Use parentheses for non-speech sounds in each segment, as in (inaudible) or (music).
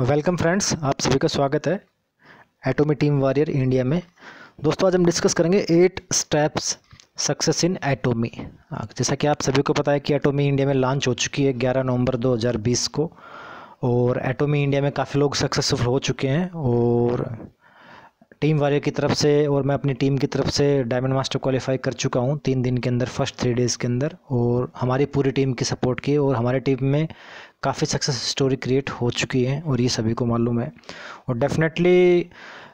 Welcome friends आप सभी का स्वागत है एटोमी टीम वॉरियर इंडिया में दोस्तों आज हम डिस्कस करेंगे eight steps success in Atomy जैसा कि आप सभी को पता है कि एटोमी इंडिया में लॉन्च हो चुकी है 11 नवंबर 2020 को और एटोमी इंडिया में काफ़ी लोग सक्सेसफुल हो चुके हैं और टीम वारियर की तरफ से और मैं अपनी टीम की तरफ से डायमंड मास्टर क्वालिफाई कर चुका हूँ तीन दिन के अंदर फर्स्ट थ्री डेज़ के अंदर और हमारी पूरी टीम की सपोर्ट की और हमारे टीम में काफ़ी सक्सेस स्टोरी क्रिएट हो चुकी है और ये सभी को मालूम है और डेफिनेटली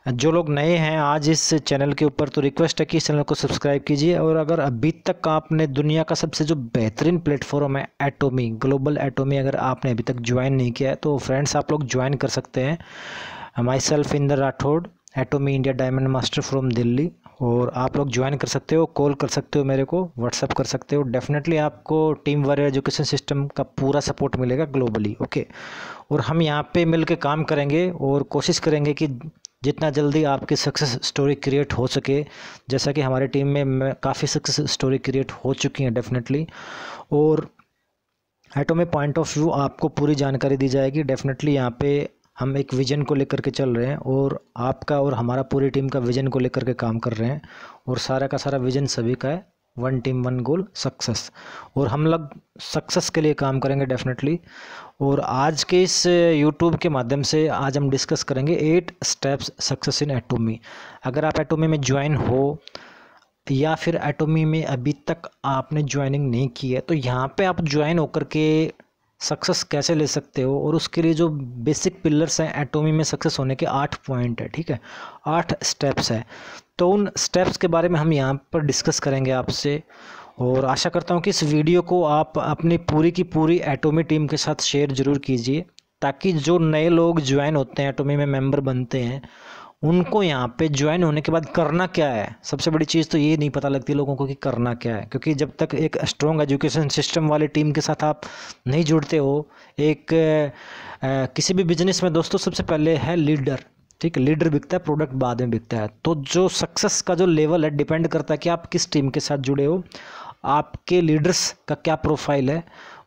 जो लोग नए हैं आज इस चैनल के ऊपर तो रिक्वेस्ट है कि इस चैनल को सब्सक्राइब कीजिए और अगर अभी तक आपने दुनिया का सबसे जो बेहतरीन प्लेटफॉर्म है एटोमी ग्लोबल एटोमी अगर आपने अभी तक ज्वाइन नहीं किया है तो फ्रेंड्स आप लोग ज्वाइन कर सकते हैं my self Inder Rathore Atomy India diamond master from Delhi और आप लोग ज्वाइन कर सकते हो कॉल कर सकते हो मेरे को व्हाट्सअप कर सकते हो डेफिनेटली आपको टीम वर्क एजुकेशन सिस्टम का पूरा सपोर्ट मिलेगा ग्लोबली ओके और हम यहाँ पे मिलके काम करेंगे और कोशिश करेंगे कि जितना जल्दी आपकी सक्सेस स्टोरी क्रिएट हो सके जैसा कि हमारी टीम में काफ़ी सक्सेस स्टोरी क्रिएट हो चुकी हैं डेफिनेटली और एटोमी पॉइंट ऑफ व्यू आपको पूरी जानकारी दी जाएगी डेफिनेटली यहाँ पे हम एक विज़न को लेकर के चल रहे हैं और आपका और हमारा पूरी टीम का विज़न को लेकर के काम कर रहे हैं और सारा का सारा विज़न सभी का है one team one goal success और हम लोग सक्सेस के लिए काम करेंगे डेफिनेटली और आज के इस यूट्यूब के माध्यम से आज हम डिस्कस करेंगे eight steps success in Atomy अगर आप एटोमी में ज्वाइन हो या फिर एटोमी में अभी तक आपने ज्वाइनिंग नहीं की है तो यहाँ पे आप ज्वाइन होकर के सक्सेस कैसे ले सकते हो और उसके लिए जो बेसिक पिलर्स हैं एटोमी में सक्सेस होने के आठ पॉइंट है ठीक है आठ स्टेप्स है तो उन स्टेप्स के बारे में हम यहाँ पर डिस्कस करेंगे आपसे और आशा करता हूँ कि इस वीडियो को आप अपनी पूरी की पूरी एटोमी टीम के साथ शेयर ज़रूर कीजिए ताकि जो नए लोग ज्वाइन होते हैं एटोमी में मेंबर बनते हैं उनको यहाँ पे ज्वाइन होने के बाद करना क्या है सबसे बड़ी चीज़ तो ये नहीं पता लगती लोगों को कि करना क्या है क्योंकि जब तक एक स्ट्रॉन्ग एजुकेशन सिस्टम वाली टीम के साथ आप नहीं जुड़ते हो एक आ, किसी भी बिजनेस में दोस्तों सबसे पहले है लीडर ठीक है लीडर बिकता है प्रोडक्ट बाद में बिकता है तो जो सक्सेस का जो लेवल है डिपेंड करता है कि आप किस टीम के साथ जुड़े हो आपके लीडर्स का क्या प्रोफाइल है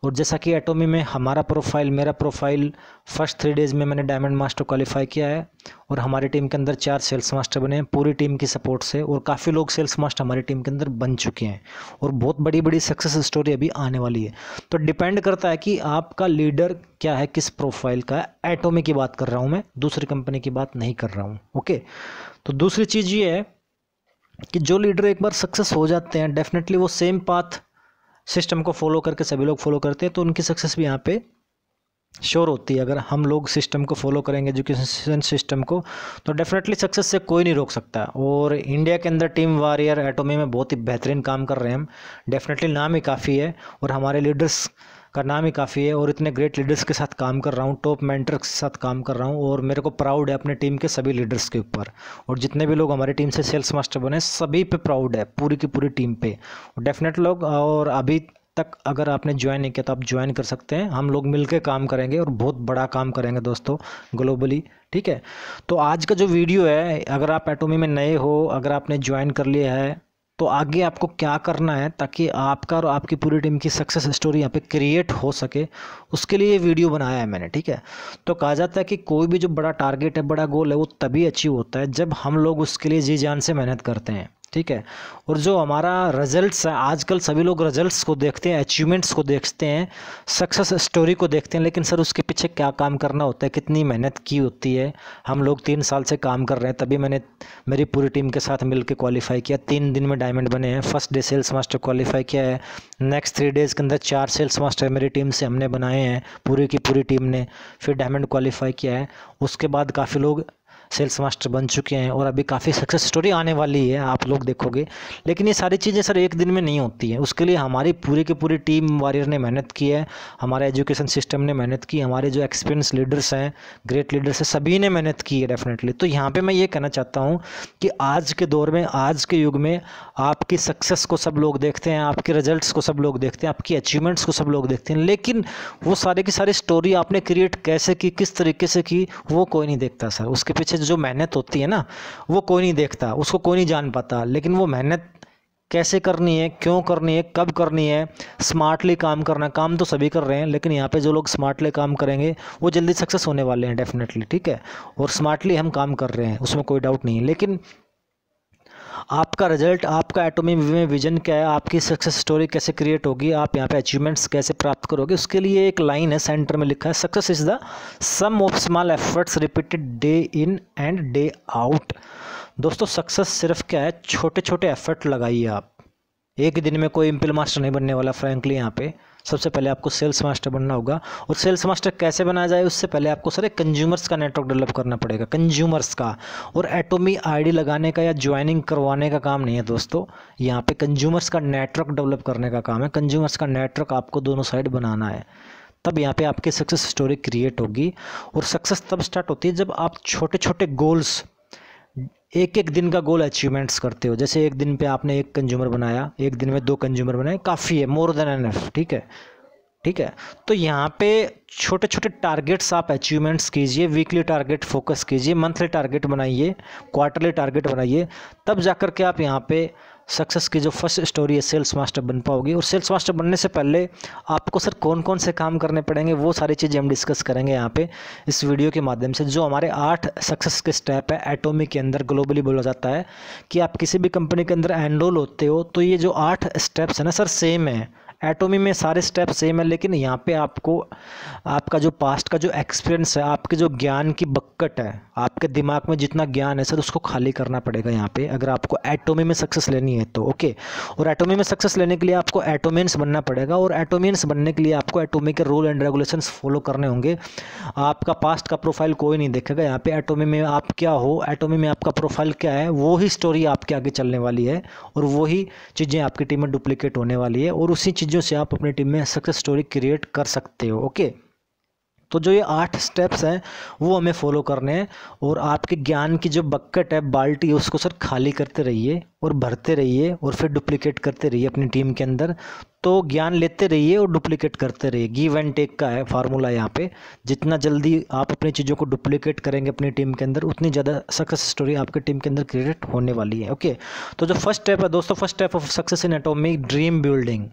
और जैसा कि एटोमी में हमारा प्रोफाइल मेरा प्रोफाइल फर्स्ट थ्री डेज़ में मैंने डायमंड मास्टर क्वालिफाई किया है और हमारी टीम के अंदर चार सेल्स मास्टर बने हैं पूरी टीम की सपोर्ट से और काफ़ी लोग सेल्स मास्टर हमारी टीम के अंदर बन चुके हैं और बहुत बड़ी बड़ी सक्सेस स्टोरी अभी आने वाली है तो डिपेंड करता है कि आपका लीडर क्या है किस प्रोफाइल का है एटोमी की बात कर रहा हूँ मैं दूसरी कंपनी की बात नहीं कर रहा हूँ ओके तो दूसरी चीज़ ये है कि जो लीडर एक बार सक्सेस हो जाते हैं डेफिनेटली वो सेम पाथ सिस्टम को फॉलो करके सभी लोग फॉलो करते हैं तो उनकी सक्सेस भी यहाँ पे श्योर होती है अगर हम लोग सिस्टम को फॉलो करेंगे एजुकेशन सिस्टम को तो डेफिनेटली सक्सेस से कोई नहीं रोक सकता और इंडिया के अंदर टीम वारियर एटोमी में बहुत ही बेहतरीन काम कर रहे हैं हम डेफिनेटली नाम ही काफ़ी है और हमारे लीडर्स का नाम ही काफ़ी है और इतने ग्रेट लीडर्स के साथ काम कर रहा हूँ टॉप मेंटर्स के साथ काम कर रहा हूँ और मेरे को प्राउड है अपने टीम के सभी लीडर्स के ऊपर और जितने भी लोग हमारी टीम से सेल्स मास्टर बने सभी पे प्राउड है पूरी की पूरी टीम पे डेफिनेट लोग और अभी तक अगर आपने ज्वाइन नहीं किया तो आप ज्वाइन कर सकते हैं हम लोग मिलकर काम करेंगे और बहुत बड़ा काम करेंगे दोस्तों ग्लोबली ठीक है तो आज का जो वीडियो है अगर आप एटोमी में नए हो अगर आपने ज्वाइन कर लिया है तो आगे आपको क्या करना है ताकि आपका और आपकी पूरी टीम की सक्सेस स्टोरी यहाँ पे क्रिएट हो सके उसके लिए ये वीडियो बनाया है मैंने ठीक है तो कहा जाता है कि कोई भी जो बड़ा टारगेट है बड़ा गोल है वो तभी अचीव होता है जब हम लोग उसके लिए जी जान से मेहनत करते हैं ठीक है और जो हमारा रिजल्ट्स है आजकल सभी लोग रिजल्ट्स को देखते हैं अचीवमेंट्स को देखते हैं सक्सेस स्टोरी को देखते हैं लेकिन सर उसके पीछे क्या काम करना होता है कितनी मेहनत की होती है हम लोग तीन साल से काम कर रहे हैं तभी मैंने मेरी पूरी टीम के साथ मिलकर क्वालिफाई किया तीन दिन में डायमंड बने हैं first day sales master qualify किया है नेक्स्ट थ्री डेज़ के अंदर चार सेल्स मास्टर मेरी टीम से हमने बनाए हैं पूरी की पूरी टीम ने फिर डायमंड क्वालिफाई किया है उसके बाद काफ़ी लोग सेल्स मास्टर बन चुके हैं और अभी काफ़ी सक्सेस स्टोरी आने वाली है आप लोग देखोगे लेकिन ये सारी चीज़ें सर एक दिन में नहीं होती हैं उसके लिए हमारी पूरी की पूरी टीम वॉरियर ने मेहनत की है हमारे एजुकेशन सिस्टम ने मेहनत की हमारे जो एक्सपीरियंस लीडर्स हैं ग्रेट लीडर्स हैं सभी ने मेहनत की है डेफिनेटली तो यहाँ पर मैं ये कहना चाहता हूँ कि आज के दौर में आज के युग में आपकी सक्सेस को सब लोग देखते हैं आपके रिजल्ट को सब लोग देखते हैं आपकी अचीवमेंट्स को सब लोग देखते हैं लेकिन वो सारे की सारी स्टोरी आपने क्रिएट कैसे की किस तरीके से की वो कोई नहीं देखता सर उसके पीछे से जो मेहनत होती है ना वो कोई नहीं देखता उसको कोई नहीं जान पाता लेकिन वो मेहनत कैसे करनी है क्यों करनी है कब करनी है स्मार्टली काम करना काम तो सभी कर रहे हैं लेकिन यहाँ पे जो लोग स्मार्टली काम करेंगे वो जल्दी सक्सेस होने वाले हैं डेफिनेटली ठीक है और स्मार्टली हम काम कर रहे हैं उसमें कोई डाउट नहीं है लेकिन आपका रिजल्ट आपका एटोमी में विजन क्या है आपकी सक्सेस स्टोरी कैसे क्रिएट होगी आप यहाँ पे अचीवमेंट्स कैसे प्राप्त करोगे उसके लिए एक लाइन है सेंटर में लिखा है success is the sum of small efforts repeated day in and day out दोस्तों सक्सेस सिर्फ क्या है छोटे छोटे एफर्ट लगाइए आप एक दिन में कोई इम्पिल मास्टर नहीं बनने वाला फ्रेंकली यहाँ पे सबसे पहले आपको सेल्स मास्टर बनना होगा और सेल्स मास्टर कैसे बनाया जाए उससे पहले आपको सर एक कंज्यूमर्स का नेटवर्क डेवलप करना पड़ेगा कंज्यूमर्स का और एटोमी आईडी लगाने का या ज्वाइनिंग करवाने का काम नहीं है दोस्तों यहाँ पे कंज्यूमर्स का नेटवर्क डेवलप करने का काम है कंज्यूमर्स का नेटवर्क आपको दोनों साइड बनाना है तब यहाँ पे आपकी सक्सेस स्टोरी क्रिएट होगी और सक्सेस तब स्टार्ट होती है जब आप छोटे छोटे गोल्स एक एक दिन का गोल अचीवमेंट्स करते हो जैसे एक दिन पे आपने एक कंज्यूमर बनाया एक दिन में दो कंज्यूमर बनाए काफ़ी है मोर देन एनफ ठीक है ठीक है तो यहाँ पे छोटे छोटे टारगेट्स आप अचीवमेंट्स कीजिए वीकली टारगेट फोकस कीजिए मंथली टारगेट बनाइए क्वार्टरली टारगेट बनाइए तब जाकर के आप यहाँ पे सक्सेस की जो फर्स्ट स्टोरी है सेल्स मास्टर बन पाओगे और सेल्स मास्टर बनने से पहले आपको सर कौन कौन से काम करने पड़ेंगे वो सारी चीज़ें हम डिस्कस करेंगे यहाँ पे इस वीडियो के माध्यम से जो हमारे आठ सक्सेस के स्टेप है एटोमी के अंदर ग्लोबली बोला जाता है कि आप किसी भी कंपनी के अंदर एनरोल होते हो तो ये जो आठ स्टेप्स हैं ना सर सेम है एटोमी में सारे स्टेप सेम है लेकिन यहाँ पे आपको आपका जो पास्ट का जो एक्सपीरियंस है आपके जो ज्ञान की बक्कट है आपके दिमाग में जितना ज्ञान है सर उसको खाली करना पड़ेगा यहाँ पे अगर आपको एटोमी में सक्सेस लेनी है तो ओके और एटोमी में सक्सेस लेने के लिए आपको एटोमियंस बनना पड़ेगा और एटोमियंस बनने के लिए आपको एटोमी के रूल एंड रेगुलेशन फॉलो करने होंगे आपका पास्ट का प्रोफाइल कोई नहीं देखेगा यहाँ पे एटोमी में आप क्या हो एटोमी में आपका प्रोफाइल क्या है वो ही स्टोरी आपके आगे चलने वाली है और वही चीज़ें आपकी टीम में डुप्लीकेट होने वाली है और उसी चीज़ों चीज़ों से आप अपनी टीम में सक्सेस स्टोरी क्रिएट कर सकते हो ओके तो जो ये आठ स्टेप्स हैं वो हमें फॉलो करने हैं और आपके ज्ञान की जो बकेट है बाल्टी है उसको सर खाली करते रहिए और भरते रहिए और फिर डुप्लीकेट करते रहिए अपनी टीम के अंदर तो ज्ञान लेते रहिए और डुप्लीकेट करते रहिए गिव एंड टेक का है फार्मूला यहाँ पे जितना जल्दी आप अपनी चीज़ों को डुप्लीकेट करेंगे अपनी टीम के अंदर उतनी ज़्यादा सक्सेस स्टोरी आपकी टीम के अंदर क्रिएट होने वाली है ओके तो जो फर्स्ट स्टेप है दोस्तों first step of success in atomic dream building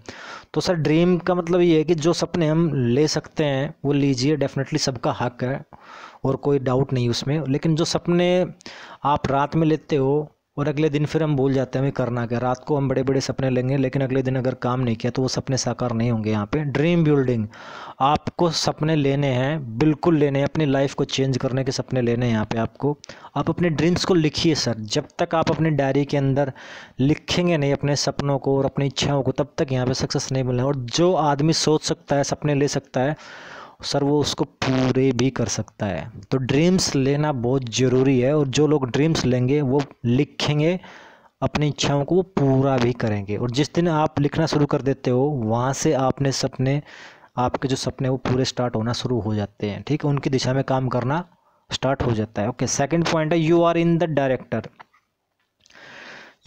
तो सर ड्रीम का मतलब ये है कि जो सपने हम ले सकते हैं वो लीजिए डेफिनेटली सबका हक है और कोई डाउट नहीं उसमें लेकिन जो सपने आप रात में लेते हो और अगले दिन फिर हम भूल जाते हैं हमें करना क्या रात को हम बड़े बड़े सपने लेंगे लेकिन अगले दिन अगर काम नहीं किया तो वो सपने साकार नहीं होंगे यहाँ पे ड्रीम बिल्डिंग आपको सपने लेने हैं बिल्कुल लेने हैं अपनी लाइफ को चेंज करने के सपने लेने हैं यहाँ पे आपको आप अपने ड्रीम्स को लिखिए सर जब तक आप अपनी डायरी के अंदर लिखेंगे नहीं अपने सपनों को और अपनी इच्छाओं को तब तक यहाँ पर सक्सेस नहीं मिलना और जो आदमी सोच सकता है सपने ले सकता है सर वो उसको पूरे भी कर सकता है तो ड्रीम्स लेना बहुत ज़रूरी है और जो लोग ड्रीम्स लेंगे वो लिखेंगे अपनी इच्छाओं को वो पूरा भी करेंगे और जिस दिन आप लिखना शुरू कर देते हो वहाँ से आपने सपने आपके जो सपने वो पूरे स्टार्ट होना शुरू हो जाते हैं ठीक है उनकी दिशा में काम करना स्टार्ट हो जाता है ओके सेकंड पॉइंट है you are in the director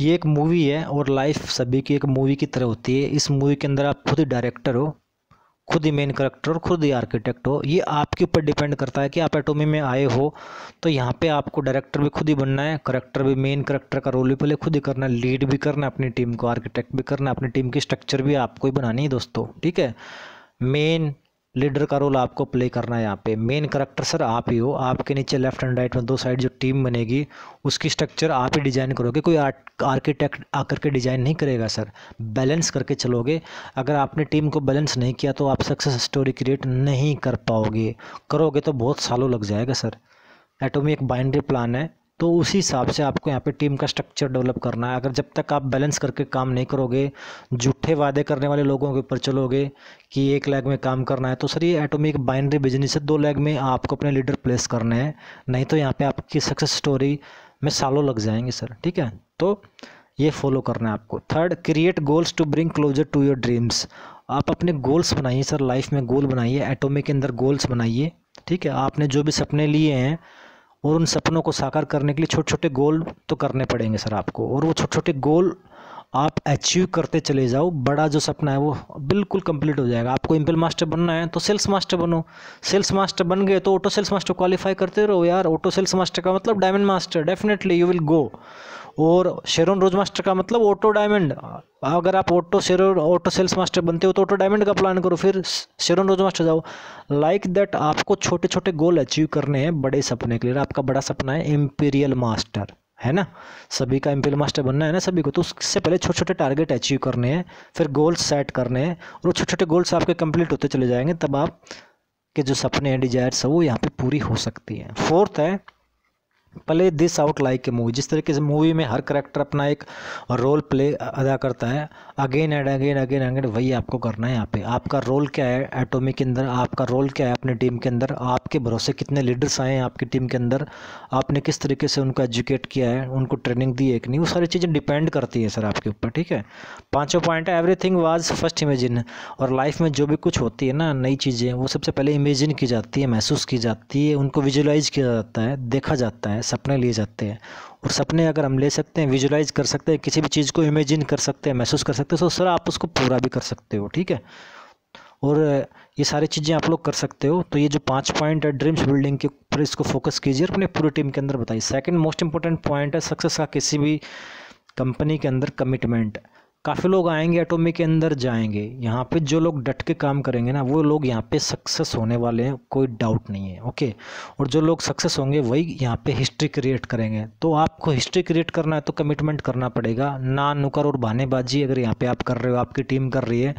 ये एक मूवी है और लाइफ सभी की एक मूवी की तरह होती है इस मूवी के अंदर आप खुद डायरेक्टर हो खुद ही मेन करेक्टर और खुद ही आर्किटेक्ट हो ये आपके ऊपर डिपेंड करता है कि आप एटोमी में आए हो तो यहाँ पे आपको डायरेक्टर भी खुद ही बनना है करेक्टर भी मेन करेक्टर का रोल भी पहले खुद ही करना है लीड भी करना है अपनी टीम को आर्किटेक्ट भी करना है अपनी टीम की स्ट्रक्चर भी आपको ही बनानी है दोस्तों ठीक है मेन लीडर का रोल आपको प्ले करना है यहाँ पे मेन करेक्टर सर आप ही हो आपके नीचे लेफ्ट एंड राइट में दो साइड जो टीम बनेगी उसकी स्ट्रक्चर आप ही डिज़ाइन करोगे कोई आर्किटेक्ट आकर के डिज़ाइन नहीं करेगा सर बैलेंस करके चलोगे अगर आपने टीम को बैलेंस नहीं किया तो आप सक्सेस स्टोरी क्रिएट नहीं कर पाओगे करोगे तो बहुत सालों लग जाएगा सर एटोमी एक बाइंड्री प्लान है तो उसी हिसाब से आपको यहाँ पे टीम का स्ट्रक्चर डेवलप करना है अगर जब तक आप बैलेंस करके काम नहीं करोगे झूठे वादे करने वाले लोगों के ऊपर चलोगे कि एक लैग में काम करना है तो सर ये एटोमिक बाइनरी बिजनेस है दो लैग में आपको अपने लीडर प्लेस करने हैं नहीं तो यहाँ पर आपकी सक्सेस स्टोरी में सालों लग जाएंगे सर ठीक है तो ये फॉलो करना है आपको third create goals to bring closer to your dreams आप अपने गोल्स बनाइए सर लाइफ में गोल बनाइए एटोमिक के अंदर गोल्स बनाइए ठीक है आपने जो भी सपने लिए हैं और उन सपनों को साकार करने के लिए छोटे छोटे गोल तो करने पड़ेंगे सर आपको और वो छोटे छोटे गोल आप अचीव करते चले जाओ बड़ा जो सपना है वो बिल्कुल कंप्लीट हो जाएगा आपको इम्पल मास्टर बनना है तो सेल्स मास्टर बनो सेल्स मास्टर बन गए तो ऑटो सेल्स मास्टर क्वालिफाई करते रहो यार ऑटो सेल्स मास्टर का मतलब diamond master definitely you will go और शेरोन रोज मास्टर का मतलब ऑटो डायमंड अगर आप auto Sharon auto sales master बनते हो तो ऑटो डायमंड का प्लान करो फिर शेरोन रोज मास्टर जाओ लाइक like दैट आपको छोटे छोटे गोल अचीव करने हैं बड़े सपने के लिए आपका बड़ा सपना है एम्पीरियल मास्टर है ना सभी का एम्पीरियल मास्टर बनना है ना सभी को तो उससे पहले छोटे छोटे टारगेट अचीव करने हैं फिर गोल्स सेट करने हैं और छोटे छोटे गोल्स आपके कंप्लीट होते चले जाएंगे तब आप के जो सपने हैं डिजायर्स है वो यहाँ पे पूरी हो सकती हैं फोर्थ है play this out like a movie जिस तरीके से मूवी में हर करेक्टर अपना एक रोल प्ले अदा करता है again and again again again वही आपको करना है यहाँ पे आपका रोल क्या है एटोमी के अंदर आपका रोल क्या है अपनी टीम के अंदर आपके भरोसे कितने लीडर्स आए हैं आपकी टीम के अंदर आपने किस तरीके से उनको एजुकेट किया है उनको ट्रेनिंग दी है कि नहीं वो सारी चीज़ें डिपेंड करती है सर आपके ऊपर ठीक है पाँचों पॉइंट है एवरीथिंग वाज फर्स्ट इमेजिन और लाइफ में जो भी कुछ होती है ना नई चीज़ें वो सबसे पहले इमेजिन की जाती है महसूस की जाती है उनको विजुलाइज किया जाता है देखा जाता है सपने लिए जाते हैं और सपने अगर हम ले सकते हैं विजुलाइज कर सकते हैं किसी भी चीज़ को इमेजिन कर सकते हैं महसूस कर सकते हैं तो सर आप उसको पूरा भी कर सकते हो ठीक है और ये सारी चीज़ें आप लोग कर सकते हो तो ये जो पाँच पॉइंट है ड्रीम्स बिल्डिंग के ऊपर इसको फोकस कीजिए और अपने पूरी टीम के अंदर बताइए सेकंड मोस्ट इंपॉर्टेंट पॉइंट है सक्सेस का किसी भी कंपनी के अंदर कमिटमेंट काफ़ी लोग आएंगे एटोमी के अंदर जाएंगे यहाँ पे जो लोग डट के काम करेंगे ना वो लोग यहाँ पे सक्सेस होने वाले हैं कोई डाउट नहीं है ओके और जो लोग सक्सेस होंगे वही यहाँ पे हिस्ट्री क्रिएट करेंगे तो आपको हिस्ट्री क्रिएट करना है तो कमिटमेंट करना पड़ेगा ना नुकर और बहानेबाजी अगर यहाँ पे आप कर रहे हो आपकी टीम कर रही है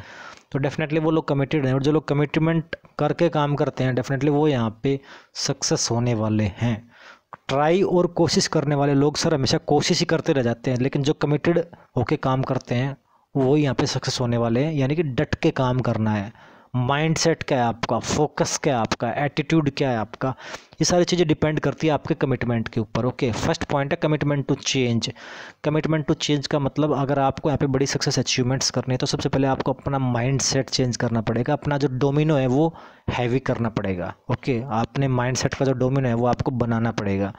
तो डेफिनेटली वो लोग कमिटेड हैं और जो लोग कमिटमेंट करके काम करते हैं डेफिनेटली वो यहाँ पे सक्सेस होने वाले हैं ट्राई और कोशिश करने वाले लोग सर हमेशा कोशिश ही करते रह जाते हैं लेकिन जो कमिटेड होके काम करते हैं वो यहाँ पे सक्सेस होने वाले हैं यानी कि डट के काम करना है माइंडसेट क्या है आपका फोकस क्या है आपका एटीट्यूड क्या है आपका ये सारी चीज़ें डिपेंड करती है आपके कमिटमेंट के ऊपर ओके फर्स्ट पॉइंट है commitment to change commitment to change का मतलब अगर आपको यहाँ पे बड़ी सक्सेस अचीवमेंट्स करनी है तो सबसे पहले आपको अपना माइंड सेट चेंज करना पड़ेगा अपना जो डोमिनो है वो हैवी करना पड़ेगा ओके अपने माइंड सेट का जो डोमिनो है वो आपको बनाना पड़ेगा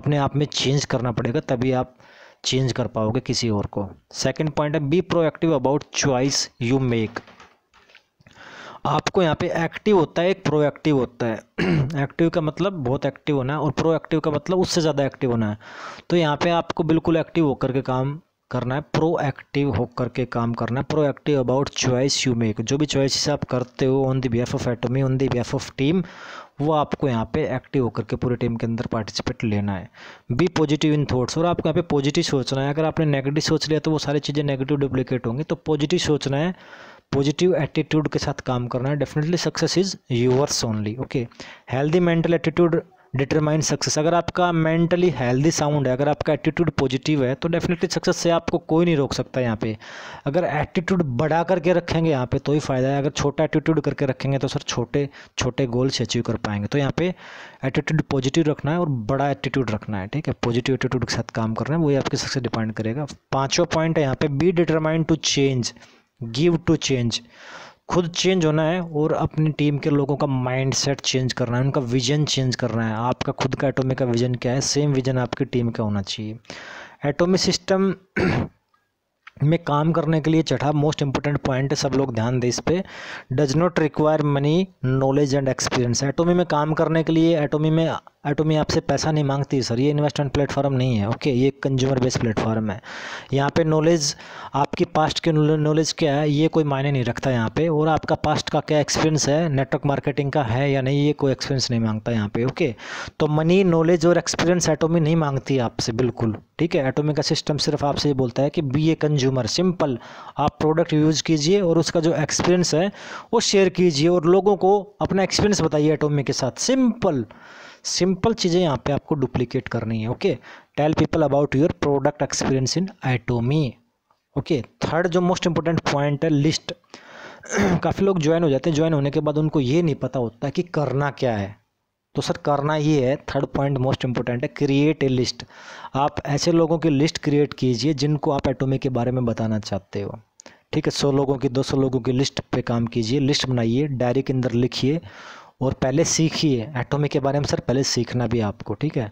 अपने आप में चेंज करना पड़ेगा तभी आप चेंज कर पाओगे किसी और को सेकेंड पॉइंट है be proactive about choice you make आपको यहाँ पे एक्टिव होता है एक प्रोएक्टिव होता है एक्टिव (clears throat) का मतलब बहुत एक्टिव होना है और प्रोएक्टिव का मतलब उससे ज़्यादा एक्टिव होना है तो यहाँ पे आपको बिल्कुल एक्टिव होकर के काम करना है प्रोएक्टिव होकर के काम करना है proactive about choice you make जो भी चॉइस आप करते हो on the behalf of Atomy on the behalf of team वो आपको यहाँ पे एक्टिव होकर के पूरी टीम के अंदर पार्टिसिपेट लेना है बी पॉजिटिव इन थॉट्स और आपको यहाँ पे पॉजिटिव सोचना है अगर आपने नेगेटिव सोच लिया तो वो सारी चीज़ें नेगेटिव डुप्लीकेट होंगी तो पॉजिटिव सोचना है पॉजिटिव एटीट्यूड के साथ काम करना है definitely success is yours only okay healthy mental attitude determine success अगर आपका मेंटली हेल्दी साउंड है अगर आपका एटीट्यूड पॉजिटिव है तो डेफिनेटली सक्सेस से आपको कोई नहीं रोक सकता यहाँ पे अगर एटीट्यूड बढ़ा करके रखेंगे यहाँ पे तो ही फ़ायदा है अगर छोटा एटीट्यूड करके रखेंगे तो सर छोटे छोटे गोल्स अचीव कर पाएंगे तो यहाँ पे एटीट्यूड पॉजिटिव रखना है और बड़ा एटीट्यूड रखना है ठीक है पॉजिटिव एटीट्यूड के साथ काम करना है वही आपके सक्सेस डिपेंड करेगा पाँचों पॉइंट है यहाँ पे be determine to change give to change खुद चेंज होना है और अपनी टीम के लोगों का माइंड सेट चेंज करना है उनका विजन चेंज करना है आपका खुद का एटॉमिक का विजन क्या है सेम विजन आपकी टीम का होना चाहिए एटोमी सिस्टम में काम करने के लिए चढ़ा मोस्ट इंपॉर्टेंट पॉइंट है सब लोग ध्यान दें इस पर does not require money knowledge and experience Atomy में काम करने के लिए एटोमी में एटोमी आपसे पैसा नहीं मांगती सर ये इन्वेस्टमेंट प्लेटफॉर्म नहीं है ओके ये कंज्यूमर बेस्ड प्लेटफॉर्म है यहाँ पे नॉलेज आपकी पास्ट के नॉलेज क्या है ये कोई मायने नहीं रखता यहाँ पे और आपका पास्ट का क्या एक्सपीरियंस है नेटवर्क मार्केटिंग का है या नहीं ये कोई एक्सपीरियंस नहीं मांगता यहाँ पे ओके तो मनी नॉलेज और एक्सपीरियंस एटोमी नहीं मांगती आपसे बिल्कुल ठीक है एटोमी का सिस्टम सिर्फ आपसे ये बोलता है कि be a consumer consumer simple आप प्रोडक्ट यूज़ कीजिए और उसका जो एक्सपीरियंस है वो शेयर कीजिए और लोगों को अपना एक्सपीरियंस बताइए एटोमी के साथ सिंपल सिंपल चीज़ें यहाँ पे आपको डुप्लीकेट करनी है okay tell people about your product experience in Atomy okay third जो मोस्ट इंपॉर्टेंट पॉइंट है लिस्ट (clears throat) काफ़ी लोग ज्वाइन हो जाते हैं ज्वाइन होने के बाद उनको ये नहीं पता होता कि करना क्या है तो सर करना ये है थर्ड पॉइंट मोस्ट इंपॉर्टेंट है क्रिएट ए लिस्ट आप ऐसे लोगों की लिस्ट क्रिएट कीजिए जिनको आप एटोमी के बारे में बताना चाहते हो ठीक है सौ लोगों की दो सौ लोगों की लिस्ट पे काम कीजिए लिस्ट बनाइए डायरी के अंदर लिखिए और पहले सीखिए एटोमी के बारे में सर पहले सीखना भी आपको ठीक है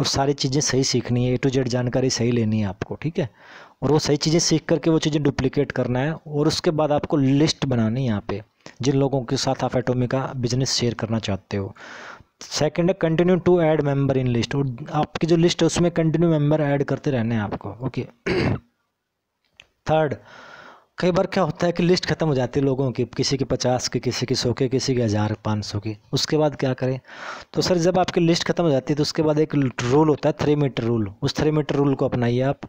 और सारी चीज़ें सही सीखनी है ए टू जेड जानकारी सही लेनी है आपको ठीक है और वो सही चीज़ें सीख करके वो चीज़ें डुप्लीकेट करना है और उसके बाद आपको लिस्ट बनानी है यहाँ पे जिन लोगों के साथ आप एटोमी का बिजनेस शेयर करना चाहते हो सेकंड है continue to add member in list और आपकी जो लिस्ट है उसमें कंटिन्यू मेंबर ऐड करते रहने हैं आपको ओके थर्ड कई बार क्या होता है कि लिस्ट ख़त्म हो जाती है लोगों की किसी की पचास की किसी की सौ के किसी की हज़ार पाँच सौ की उसके बाद क्या करें तो सर जब आपकी लिस्ट ख़त्म हो जाती है तो उसके बाद एक रूल होता है थ्री मीटर रूल उस थ्री मीटर रूल को अपनाइए आप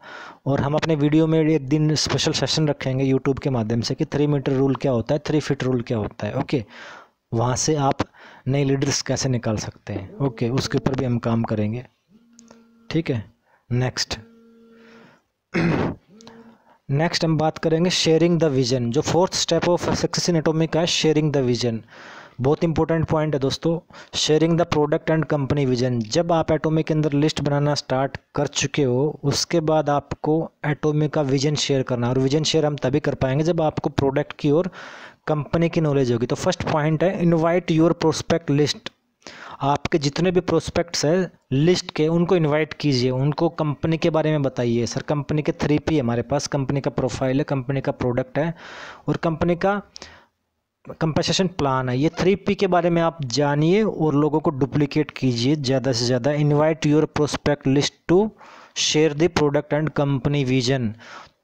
और हम अपने वीडियो में एक दिन स्पेशल सेशन रखेंगे यूट्यूब के माध्यम से कि थ्री मीटर रूल क्या होता है थ्री फिट रूल क्या होता है ओके वहाँ से आप नए लीडर्स कैसे निकाल सकते हैं ओके उसके ऊपर भी हम काम करेंगे ठीक है नेक्स्ट नेक्स्ट हम बात करेंगे शेयरिंग द विजन जो fourth step of success in atomic है शेयरिंग द विजन बहुत इंपॉर्टेंट पॉइंट है दोस्तों sharing the product and company vision जब आप एटोमिक के अंदर लिस्ट बनाना स्टार्ट कर चुके हो उसके बाद आपको एटोमिक का विजन शेयर करना और विजन शेयर हम तभी कर पाएंगे जब आपको प्रोडक्ट की और कंपनी की नॉलेज होगी तो फर्स्ट पॉइंट है इन्वाइट योर प्रोस्पेक्ट लिस्ट आपके जितने भी प्रोस्पेक्ट्स हैं लिस्ट के उनको इनवाइट कीजिए उनको कंपनी के बारे में बताइए सर कंपनी के थ्री पी हमारे पास कंपनी का प्रोफाइल है कंपनी का प्रोडक्ट है और कंपनी का कंपनसेशन प्लान है ये थ्री पी के बारे में आप जानिए और लोगों को डुप्लीकेट कीजिए ज़्यादा से ज़्यादा invite your prospect list to share the product and company vision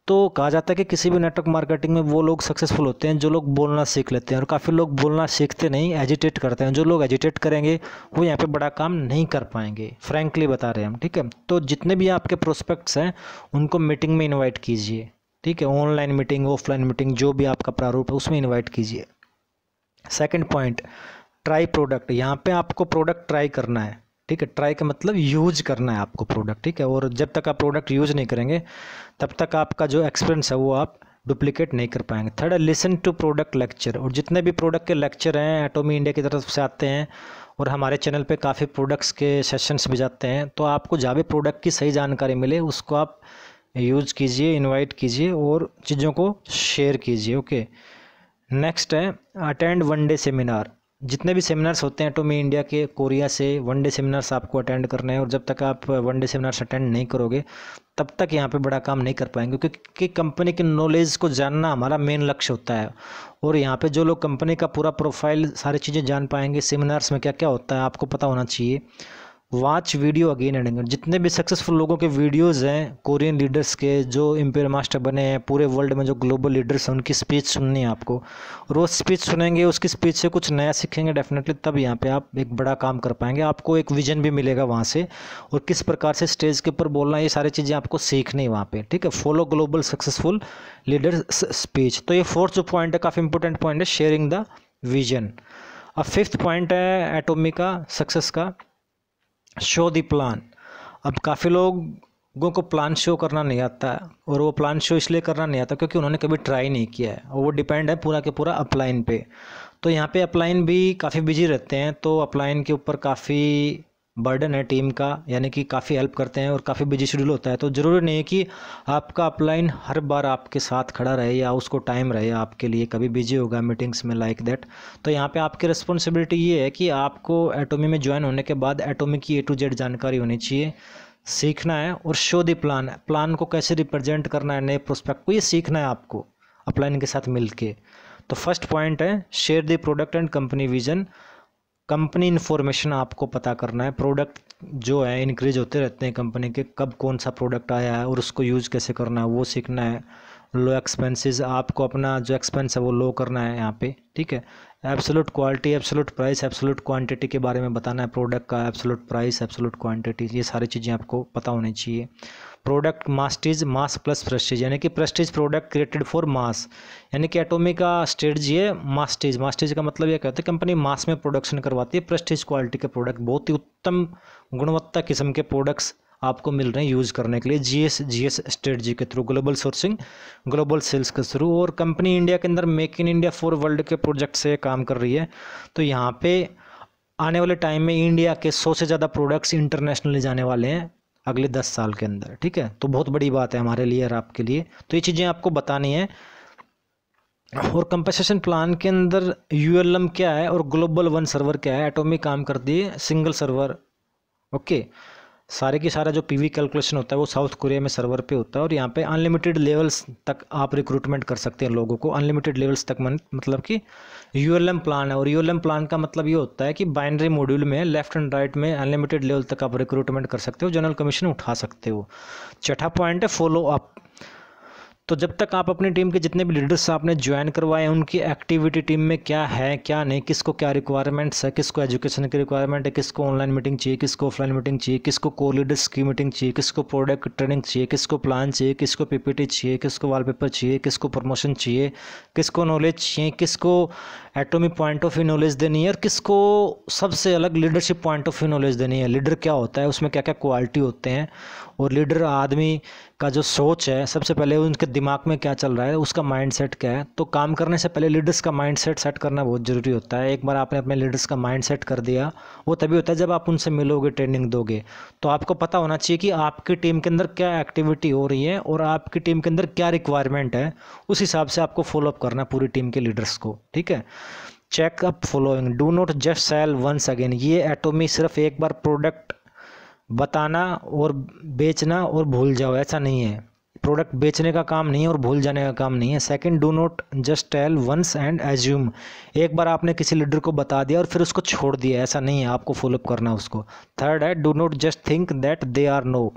तो कहा जाता है कि किसी भी नेटवर्क मार्केटिंग में वो लोग सक्सेसफुल होते हैं जो लोग बोलना सीख लेते हैं और काफ़ी लोग बोलना सीखते नहीं एजिटेट करते हैं जो लोग एजिटेट करेंगे वो यहाँ पे बड़ा काम नहीं कर पाएंगे फ्रैंकली बता रहे हैं हम ठीक है तो जितने भी आपके प्रोस्पेक्ट्स हैं उनको मीटिंग में इन्वाइट कीजिए ठीक है ऑनलाइन मीटिंग ऑफलाइन मीटिंग जो भी आपका प्रारूप है उसमें इन्वाइट कीजिए सेकंड पॉइंट ट्राई प्रोडक्ट यहाँ पे आपको प्रोडक्ट ट्राई करना है ठीक है ट्राई का मतलब यूज करना है आपको प्रोडक्ट ठीक है और जब तक आप प्रोडक्ट यूज नहीं करेंगे तब तक आपका जो एक्सपीरियंस है वो आप डुप्लीकेट नहीं कर पाएंगे थर्ड है लिसन टू प्रोडक्ट लेक्चर और जितने भी प्रोडक्ट के लेक्चर हैं एटोमी इंडिया की तरफ से आते हैं और हमारे चैनल पे काफ़ी प्रोडक्ट्स के सेशंस भी जाते हैं तो आपको जहाँ भी प्रोडक्ट की सही जानकारी मिले उसको आप यूज कीजिए इनवाइट कीजिए और चीज़ों को शेयर कीजिए ओके okay? नेक्स्ट है अटेंड वन डे सेमिनार जितने भी सेमिनार्स होते हैं टोमी तो इंडिया के कोरिया से वन डे सेमिनार्स आपको अटेंड करने हैं और जब तक आप वन डे सेमिनार्स अटेंड नहीं करोगे तब तक यहाँ पे बड़ा काम नहीं कर पाएंगे क्योंकि कंपनी के नॉलेज को जानना हमारा मेन लक्ष्य होता है और यहाँ पे जो लोग कंपनी का पूरा प्रोफाइल सारी चीज़ें जान पाएंगे सेमिनार्स में क्या क्या होता है आपको पता होना चाहिए watch video again and again जितने भी सक्सेसफुल लोगों के वीडियोस हैं कोरियन लीडर्स के जो एम्पेयर मास्टर बने हैं पूरे वर्ल्ड में जो ग्लोबल लीडर्स हैं उनकी स्पीच सुननी है आपको और वो स्पीच सुनेंगे उसकी स्पीच से कुछ नया सीखेंगे डेफिनेटली तब यहाँ पे आप एक बड़ा काम कर पाएंगे आपको एक विजन भी मिलेगा वहाँ से और किस प्रकार से स्टेज के ऊपर बोलना ये सारी चीज़ें आपको सीखनी है वहाँ पर ठीक है follow global successful leader speech तो ये फोर्थ जो पॉइंट है काफ़ी इंपॉर्टेंट पॉइंट है शेयरिंग द विजन अब फिफ्थ पॉइंट है एटोमी का सक्सेस का शो दी प्लान अब काफ़ी लोगों को प्लान शो करना नहीं आता है और वो प्लान शो इसलिए करना नहीं आता क्योंकि उन्होंने कभी ट्राई नहीं किया है और वो डिपेंड है पूरा के पूरा अपलाइन पे तो यहाँ पे अपलाइन भी काफ़ी बिजी रहते हैं तो अपलाइन के ऊपर काफ़ी बर्डन है टीम का यानी कि काफ़ी हेल्प करते हैं और काफ़ी बिजी शेड्यूल होता है तो ज़रूरी नहीं है कि आपका अपलाइन हर बार आपके साथ खड़ा रहे या उसको टाइम रहे आपके लिए कभी बिजी होगा मीटिंग्स में लाइक like दैट तो यहाँ पे आपकी रिस्पॉन्सिबिलिटी ये है कि आपको एटोमी में ज्वाइन होने के बाद एटोमी की ए टू जेड जानकारी होनी चाहिए सीखना है और शो दी प्लान प्लान को कैसे रिप्रेजेंट करना है नए प्रोस्पेक्ट को ये सीखना है आपको अपलाइन के साथ मिल तो फर्स्ट पॉइंट है share the product and company vision company information आपको पता करना है प्रोडक्ट जो है इंक्रीज होते रहते हैं कंपनी के कब कौन सा प्रोडक्ट आया है और उसको यूज़ कैसे करना है वो सीखना है लो एक्सपेंसेस आपको अपना जो एक्सपेंस है वो लो करना है यहाँ पे ठीक है absolute quality absolute price absolute quantity के बारे में बताना है प्रोडक्ट का एब्सोलूट प्राइस एब्सोलूट क्वांटिटी ये सारी चीज़ें आपको पता होनी चाहिए product masstige mass plus prestige यानी कि prestige product created for mass यानी कि एटोमी का स्ट्रेटजी है मास्टिज मास्टिज का मतलब यह कहते है कंपनी मास में प्रोडक्शन करवाती है प्रेस्टीज क्वालिटी के प्रोडक्ट बहुत ही उत्तम गुणवत्ता किस्म के प्रोडक्ट्स आपको मिल रहे हैं यूज़ करने के लिए जीएस जीएस स्ट्रेटजी के through global sourcing global sales के थ्रू और कंपनी इंडिया के अंदर make in India for world के प्रोजेक्ट से काम कर रही है तो यहाँ पे आने वाले टाइम में इंडिया के सौ से ज़्यादा प्रोडक्ट्स इंटरनेशनली जाने वाले हैं अगले दस साल के अंदर ठीक है तो बहुत बड़ी बात है हमारे लिए और आपके लिए तो ये चीज़ें आपको बतानी है और कंपनसेशन प्लान के अंदर यू क्या है और ग्लोबल वन सर्वर क्या है एटोमिक काम करती है सिंगल सर्वर ओके okay. सारे की सारा जो पीवी कैलकुलेशन होता है वो साउथ कोरिया में सर्वर पे होता है और यहाँ पे अनलिमिटेड लेवल्स तक आप रिक्रूटमेंट कर सकते हैं लोगों को अनलिमिटेड लेवल्स तक मन मतलब कि यूएलएम प्लान है और यूएलएम प्लान का मतलब ये होता है कि बाइनरी मॉड्यूल में लेफ्ट एंड राइट में अनलिमिटेड लेवल तक आप रिक्रूटमेंट कर सकते हो जनरल कमीशन उठा सकते हो छठा पॉइंट है फॉलो अप तो जब तक आप अपनी टीम के जितने भी लीडर्स आपने ज्वाइन करवाए उनकी एक्टिविटी टीम में क्या है क्या नहीं किसको क्या रिक्वायरमेंट्स है किसको एजुकेशन की रिक्वायरमेंट है किसको ऑनलाइन मीटिंग चाहिए किसको ऑफलाइन मीटिंग चाहिए किसको को लीडर्स की मीटिंग चाहिए किसको प्रोडक्ट ट्रेनिंग चाहिए किसको प्लान चाहिए किसको पीपीटी चाहिए किसको वॉलपेपर चाहिए किसको प्रमोशन चाहिए किसको नॉलेज चाहिए किसको atomic point of view knowledge देनी है और किसको सबसे अलग leadership point of view knowledge देनी है लीडर क्या होता है उसमें क्या क्या क्वालिटी होते हैं और लीडर आदमी का जो सोच है सबसे पहले उनके दिमाग में क्या चल रहा है उसका माइंडसेट क्या है तो काम करने से पहले लीडर्स का माइंडसेट सेट करना बहुत ज़रूरी होता है एक बार आपने अपने लीडर्स का माइंडसेट कर दिया वो तभी होता है जब आप उनसे मिलोगे ट्रेनिंग दोगे तो आपको पता होना चाहिए कि आपकी टीम के अंदर क्या एक्टिविटी हो रही है और आपकी टीम के अंदर क्या रिक्वायरमेंट है उस हिसाब से आपको फॉलोअप करना है पूरी टीम के लीडर्स को ठीक है check up following do not just sell once again ये एटोमी सिर्फ एक बार प्रोडक्ट बताना और बेचना और भूल जाओ ऐसा नहीं है प्रोडक्ट बेचने का काम नहीं है और भूल जाने का काम नहीं है second do not just tell once and assume एक बार आपने किसी लीडर को बता दिया और फिर उसको छोड़ दिया ऐसा नहीं है आपको फॉलोअप करना उसको थर्ड है do not just think that they are no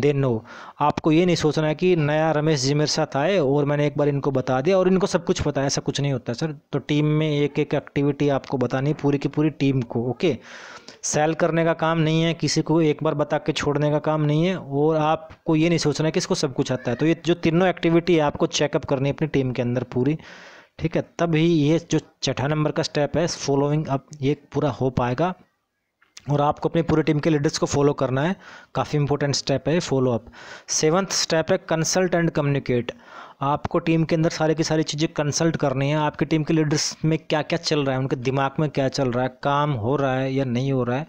they know आपको ये नहीं सोचना है कि नया रमेश जी मेरे साथ आए और मैंने एक बार इनको बता दिया और इनको सब कुछ पता है ऐसा कुछ नहीं होता सर तो टीम में एक एक एक्टिविटी आपको बतानी पूरी की पूरी टीम को ओके okay? सेल करने का काम नहीं है किसी को एक बार बता के छोड़ने का काम नहीं है और आपको ये नहीं सोचना है कि इसको सब कुछ आता है तो ये जो तीनों एक्टिविटी है आपको चेकअप करनी है अपनी टीम के अंदर पूरी ठीक है तभी ये जो छठा नंबर का स्टेप है फॉलोइंग अप ये पूरा हो पाएगा और आपको अपनी पूरी टीम के लीडर्स को फॉलो करना है काफ़ी इंपॉर्टेंट स्टेप है फॉलो अप सेवन्थ स्टेप है कंसल्ट एंड कम्युनिकेट आपको टीम के अंदर सारी की सारी चीज़ें कंसल्ट करनी है आपकी टीम के लीडर्स में क्या क्या चल रहा है उनके दिमाग में क्या चल रहा है काम हो रहा है या नहीं हो रहा है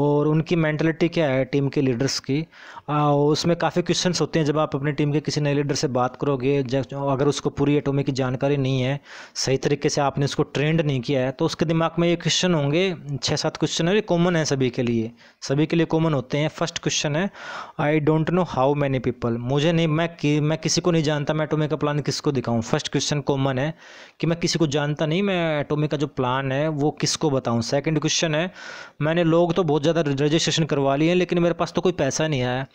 और उनकी मैंटलिटी क्या है टीम के लीडर्स की उसमें काफ़ी क्वेश्चन होते हैं जब आप अपनी टीम के किसी नए लीडर से बात करोगे जब अगर उसको पूरी एटोमी की जानकारी नहीं है सही तरीके से आपने उसको ट्रेंड नहीं किया है तो उसके दिमाग में ये क्वेश्चन होंगे छः सात क्वेश्चन है कॉमन है सभी के लिए सभी के लिए कॉमन होते हैं फर्स्ट क्वेश्चन है I don't know how many people मुझे नहीं मैं कि, मैं किसी को नहीं जानता मैं एटोमी का प्लान किसको दिखाऊँ फर्स्ट क्वेश्चन कॉमन है कि मैं किसी को जानता नहीं मैं एटोमी का जो प्लान है वो किसको बताऊँ सेकेंड क्वेश्चन है मैंने लोग तो बहुत ज़्यादा रजिस्ट्रेशन करवा लिए हैं लेकिन मेरे पास तो कोई पैसा नहीं आया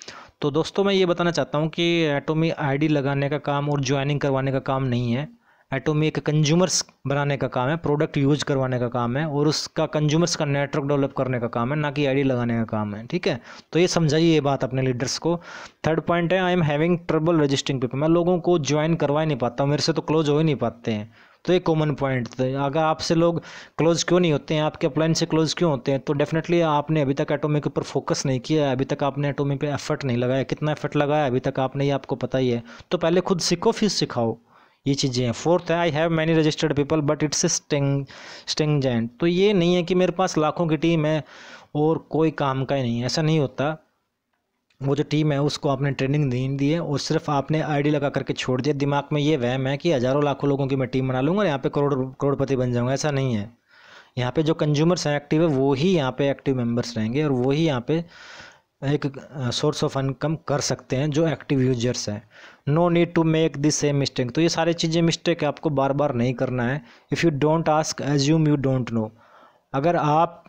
तो दोस्तों मैं ये बताना चाहता हूँ कि एटोमी आईडी लगाने का काम और ज्वाइनिंग करवाने का काम नहीं है एटोमी एक कंज्यूमर्स बनाने का काम है प्रोडक्ट यूज करवाने का काम है और उसका कंज्यूमर्स का नेटवर्क डेवलप करने का काम है ना कि आईडी लगाने का काम है ठीक है तो ये समझाइए ये बात अपने लीडर्स को थर्ड पॉइंट है I am having trouble registering people मैं लोगों को ज्वाइन करवा ही नहीं पाता मेरे से तो क्लोज हो ही नहीं पाते हैं तो ये कॉमन पॉइंट थे अगर आपसे लोग क्लोज क्यों नहीं होते हैं आपके अपलाइन से क्लोज क्यों होते हैं तो डेफिनेटली आपने अभी तक एटोमी के ऊपर फोकस नहीं किया अभी तक आपने एटोमी पे एफर्ट नहीं लगाया कितना एफर्ट लगाया अभी तक आपने ये आपको पता ही है तो पहले खुद सीखो फिर सिखाओ ये चीज़ें हैं फोर्थ है I have many registered people but it's stagnant तो ये नहीं है कि मेरे पास लाखों की टीम है और कोई काम का ही नहीं है ऐसा नहीं होता वो जो टीम है उसको आपने ट्रेनिंग नहीं दी है और सिर्फ आपने आईडी लगा करके छोड़ दिया दिमाग में ये वहम है कि हज़ारों लाखों लोगों की मैं टीम बना लूँगा और यहाँ पे करोड़ करोड़पति बन जाऊँगा ऐसा नहीं है यहाँ पे जो कंज्यूमर्स हैं एक्टिव है वो ही यहाँ पे एक्टिव मेंबर्स रहेंगे और वो ही यहाँ पे एक सोर्स ऑफ इनकम कर सकते हैं जो एक्टिव यूजर्स हैं no need to make this same mistake तो ये सारी चीज़ें मिस्टेक आपको बार बार नहीं करना है if you don't ask assume you don't know अगर आप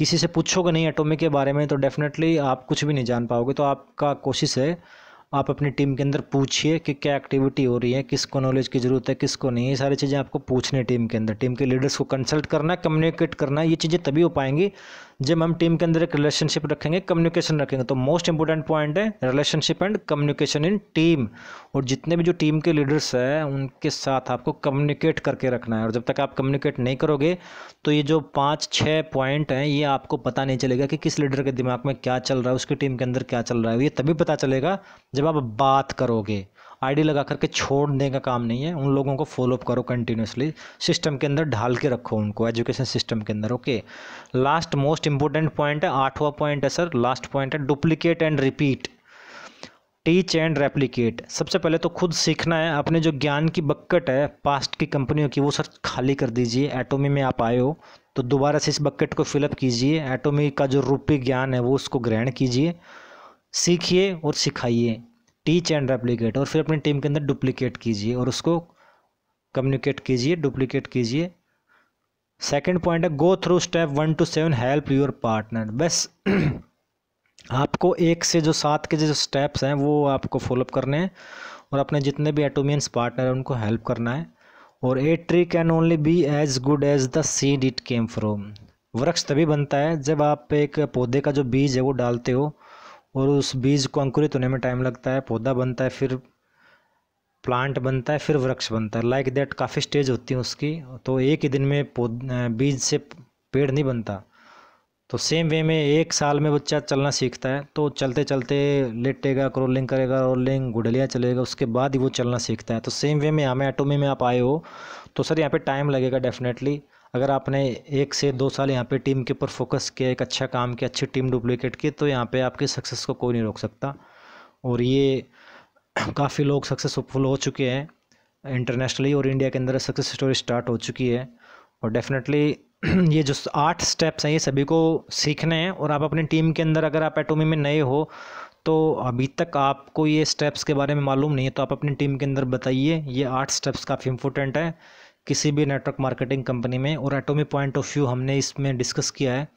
किसी से पूछोगे नहीं एटॉमिक के बारे में तो डेफिनेटली आप कुछ भी नहीं जान पाओगे तो आपका कोशिश है आप अपनी टीम के अंदर पूछिए कि क्या एक्टिविटी हो रही है किसको नॉलेज की ज़रूरत है किसको नहीं ये सारी चीज़ें आपको पूछनी है टीम के अंदर टीम के लीडर्स को कंसल्ट करना कम्युनिकेट करना ये चीज़ें तभी हो पाएंगी जब हम टीम के अंदर एक रिलेशनशिप रखेंगे कम्युनिकेशन रखेंगे तो मोस्ट इंपॉर्टेंट पॉइंट है relationship and communication in team और जितने भी जो टीम के लीडर्स हैं उनके साथ आपको कम्युनिकेट करके रखना है और जब तक आप कम्युनिकेट नहीं करोगे तो ये जो पाँच छः पॉइंट हैं ये आपको पता नहीं चलेगा कि किस लीडर के दिमाग में क्या चल रहा है उसकी टीम के अंदर क्या चल रहा है ये तभी पता चलेगा जब आप बात करोगे आईडी लगा करके छोड़ने का काम नहीं है उन लोगों को फॉलोअप करो कंटिन्यूसली सिस्टम के अंदर ढाल के रखो उनको एजुकेशन सिस्टम के अंदर okay last most important point है आठवां पॉइंट है सर लास्ट पॉइंट है duplicate and repeat teach and replicate सबसे पहले तो खुद सीखना है अपने जो ज्ञान की बक्कट है पास्ट की कंपनियों की वो सर खाली कर दीजिए एटोमी में आप आए हो तो दोबारा से इस बकेट को फिलअप कीजिए एटोमी का जो रूपी ज्ञान है वो उसको ग्रहण कीजिए सीखिए और सिखाइए टीच एंड रेप्लीकेट और फिर अपनी टीम के अंदर डुप्लीकेट कीजिए और उसको कम्युनिकेट कीजिए डुप्लीकेट कीजिए सेकंड पॉइंट है go through step one two seven help your partner बस आपको एक से जो सात के जो स्टेप्स हैं वो आपको फॉलोअप करने हैं और अपने जितने भी एटोमियंस पार्टनर हैं उनको हेल्प करना है और a tree can only be as good as the seed it came from वृक्ष तभी बनता है जब आप एक पौधे का जो बीज है वो डालते हो और उस बीज को अंकुरित होने में टाइम लगता है पौधा बनता है फिर प्लांट बनता है फिर वृक्ष बनता है लाइक दैट काफ़ी स्टेज होती हैं उसकी तो एक ही दिन में बीज से पेड़ नहीं बनता तो सेम वे में एक साल में बच्चा चलना सीखता है तो चलते चलते लेटेगा क्रोलिंग करेगा रोलिंग गुडलियाँ चलेगा उसके बाद ही वो चलना सीखता है तो सेम वे में हमें एटोमी में आप आए हो तो सर यहाँ पे टाइम लगेगा डेफिनेटली अगर आपने एक से दो साल यहाँ पे टीम के ऊपर फोकस किया एक अच्छा काम किया अच्छी टीम डुप्लीकेट की तो यहाँ पे आपके सक्सेस को कोई नहीं रोक सकता और ये (clears throat) काफ़ी लोग सक्सेसफुल हो चुके हैं इंटरनेशनली और इंडिया के अंदर सक्सेस स्टोरी स्टार्ट हो चुकी है और डेफिनेटली (clears throat) ये जो आठ स्टेप्स हैं ये सभी को सीखने हैं और आप अपनी टीम के अंदर अगर आप एटोमी में नए हो तो अभी तक आपको ये स्टेप्स के बारे में मालूम नहीं है तो आप अपनी टीम के अंदर बताइए ये आठ स्टेप्स काफ़ी इंपॉर्टेंट हैं किसी भी नेटवर्क मार्केटिंग कंपनी में और एटोमी पॉइंट ऑफ व्यू हमने इसमें डिस्कस किया है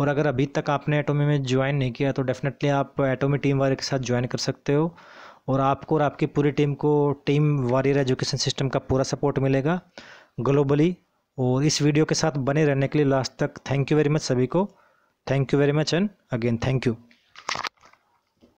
और अगर अभी तक आपने एटोमी में ज्वाइन नहीं किया तो डेफिनेटली आप एटोमी टीम वाले के साथ ज्वाइन कर सकते हो और आपको और आपकी पूरी टीम को टीम वारियर एजुकेशन सिस्टम का पूरा सपोर्ट मिलेगा ग्लोबली और इस वीडियो के साथ बने रहने के लिए लास्ट तक थैंक यू वेरी मच सभी को thank you very much and again thank you